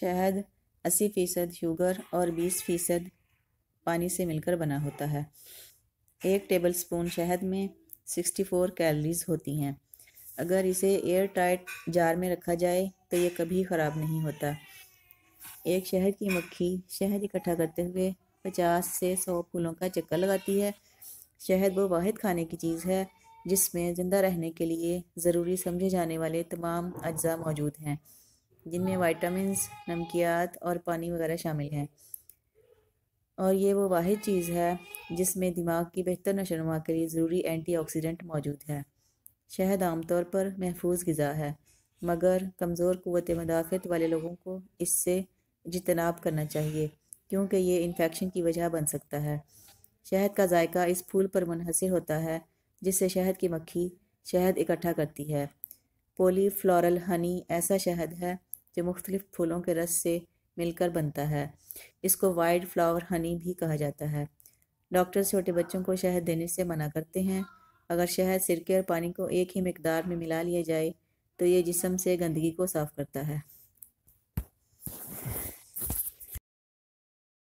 शहद अस्सी फ़ीसद शुगर और बीस फ़ीसद पानी से मिलकर बना होता है एक टेबलस्पून शहद में सिक्सटी फोर कैलरीज होती हैं अगर इसे एयर टाइट जार में रखा जाए तो ये कभी ख़राब नहीं होता एक शहद की मक्खी शहद इकट्ठा करते हुए पचास से सौ फूलों का चक्कर लगाती है शहद वो वाद खाने की चीज़ है जिसमें ज़िंदा रहने के लिए ज़रूरी समझे जाने वाले तमाम अज्जा मौजूद हैं जिनमें वाइटामिन हाँ। नमकियात और पानी वगैरह शामिल हैं और ये वो वाद चीज़ है जिसमें दिमाग की बेहतर नशोनुमा के लिए ज़रूरी एंटीऑक्सीडेंट मौजूद है शहद आमतौर पर महफूज गज़ा है मगर कमज़ोर क़वत मदाफ़त वाले लोगों को इससे जितनाब करना चाहिए क्योंकि ये इन्फेक्शन की वजह बन सकता है शहद का जायका इस फूल पर मुनहसर होता है जिससे शहद की मक्खी शहद इकट्ठा करती है पोली फ्लोरल हनी ऐसा शहद है जो मुख्तलिफ़ फूलों के रस से मिलकर बनता है इसको वाइल्ड फ्लावर हनी भी कहा जाता है डॉक्टर छोटे बच्चों को शहद देने से मना करते हैं अगर शहद सिरके और पानी को एक ही मकदार में मिला लिया जाए तो ये जिसम से गंदगी को साफ़ करता है